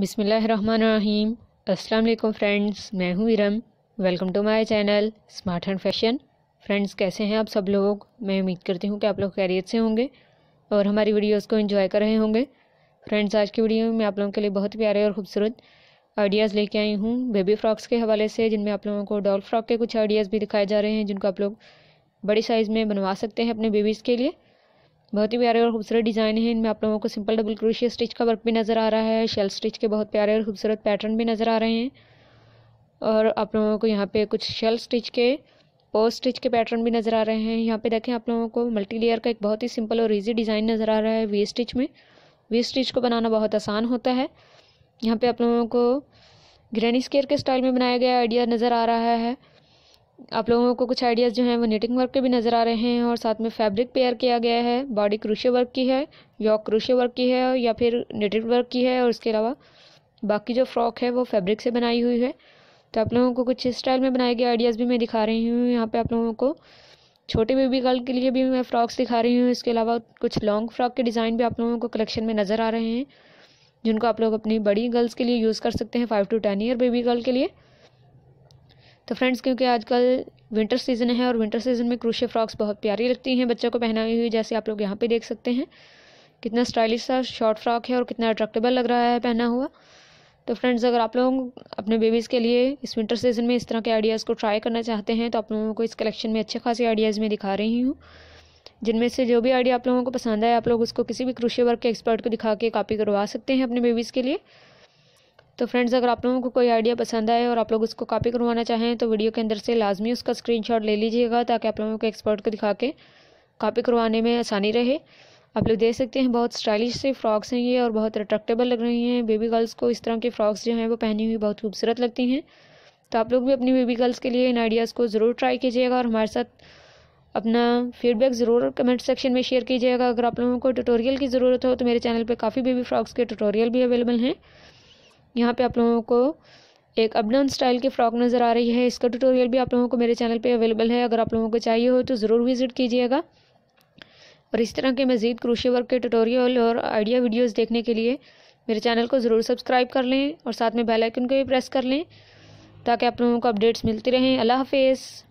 बिसमीम् अल्लाम फ्रेंड्स मैं हूँ Iram welcome to my channel smart and fashion friends कैसे हैं आप सब लोग मैं उम्मीद करती हूँ कि आप लोग कैरियर से होंगे और हमारी वीडियोस को एंजॉय कर रहे होंगे फ्रेंड्स आज की वीडियो में मैं आप लोगों के लिए बहुत प्यारे और खूबसूरत आइडियाज़ लेके आई हूँ बेबी फ्रॉक्स के हवाले से जिनमें आप लोगों को डॉल फ्रॉक के कुछ आइडियाज़ भी दिखाए जा रहे हैं जिनको आप लोग बड़े साइज़ में बनवा सकते हैं अपने बेबीज़ के लिए बहुत ही प्यारे और खूबसूरत डिज़ाइन है इनमें आप लोगों को सिंपल डबल क्रोशिया स्टिच का वर्क भी नज़र आ रहा है शेल स्टिच के बहुत प्यारे और खूबसूरत पैटर्न भी नज़र आ रहे हैं और आप लोगों को यहाँ पे कुछ शेल स्टिच के पोस्ट स्टिच के पैटर्न भी नज़र आ रहे हैं यहाँ पे देखें आप लोगों को मल्टी लेयर का एक बहुत ही सिंपल और ईजी डिज़ाइन नज़र आ रहा है वी स्टिच में वी स्टिच को बनाना बहुत आसान होता है यहाँ पर आप लोगों को ग्रैनी स्केयर के स्टाइल में बनाया गया आइडिया नज़र आ रहा है आप लोगों को कुछ आइडियाज़ जो हैं वो नेटिंग वर्क के भी नज़र आ रहे हैं और साथ में फैब्रिक पेयर किया गया है बॉडी क्रोशिया वर्क की है यॉक क्रोशिया वर्क की है या फिर नेटिंग वर्क की है और उसके अलावा बाकी जो फ्रॉक है वो फैब्रिक से बनाई हुई है तो आप लोगों को कुछ स्टाइल में बनाए गए आइडियाज़ भी मैं दिखा रही हूँ यहाँ पर आप लोगों को छोटे बेबी गर्ल के लिए भी मैं फ़्रॉक्स दिखा रही हूँ इसके अलावा कुछ लॉन्ग फ्रॉक के डिज़ाइन भी आप लोगों को कलेक्शन में नज़र आ रहे हैं जिनको आप लोग अपनी बड़ी गर्ल्स के लिए यूज़ कर सकते हैं five to ten year baby girl के लिए तो फ्रेंड्स क्योंकि आजकल विंटर सीज़न है और विंटर सीज़न में क्रूशे फ्रॉक्स बहुत प्यारी लगती हैं बच्चों को पहनाई हुई जैसे आप लोग यहाँ पे देख सकते हैं कितना स्टाइलिश सा शॉर्ट फ्रॉक है और कितना अट्रैक्टेबल लग रहा है पहना हुआ तो फ्रेंड्स अगर आप लोग अपने बेबीज़ के लिए इस विंटर सीज़न में इस तरह के आइडियाज़ को ट्राई करना चाहते हैं तो आप लोगों को इस कलेक्शन में अच्छे खासे आइडियाज़ में दिखा रही हूँ जिनमें से जो भी आइडिया आप लोगों को पसंद आए आप लोग उसको किसी भी क्रूशे वर्क के एक्सपर्ट को दिखा के कॉपी करवा सकते हैं अपने बेबीज़ के लिए तो फ्रेंड्स अगर आप लोगों को कोई आइडिया पसंद आए और आप लोग उसको कॉपी करवाना चाहें तो वीडियो के अंदर से लाजमी उसका स्क्रीनशॉट ले लीजिएगा ताकि आप लोगों को एक्सपर्ट को दिखा के कॉपी करवाने में आसानी रहे आप लोग देख सकते हैं बहुत स्टाइलिश से फ्रॉक्स हैं ये और बहुत अट्रैक्टेबल लग रही हैं बेबी गर्ल्स को इस तरह के फ़्रॉक्स जो हैं वो पहनी हुई बहुत खूबसूरत लगती हैं तो आप लोग भी अपनी बेबी गर्ल्स के लिए इन आइडियाज़ को ज़रूर ट्राई कीजिएगा और हमारे साथ अपना फीडबैक ज़रूर कमेंट सेक्शन में शेयर कीजिएगा अगर आप लोगों को ट्यूटोरियल की ज़रूरत हो तो मेरे चैनल पे काफ़ी बेबी फ्रॉक्स के ट्यूटोरियल भी अवेलेबल हैं यहाँ पे आप लोगों को एक अपडाउन स्टाइल की फ़्रॉक नज़र आ रही है इसका ट्यूटोरियल भी आप लोगों को मेरे चैनल पे अवेलेबल है अगर आप लोगों को चाहिए हो तो ज़रूर विज़िट कीजिएगा और इस तरह के मज़ीद क्रूशी वर्क के ट्यूटोरियल और आइडिया वीडियोस देखने के लिए मेरे चैनल को ज़रूर सब्सक्राइब कर लें और साथ में बेलाइकन को भी प्रेस कर लें ताकि आप लोगों को अपडेट्स मिलती रहें अल्लाह हाफिज़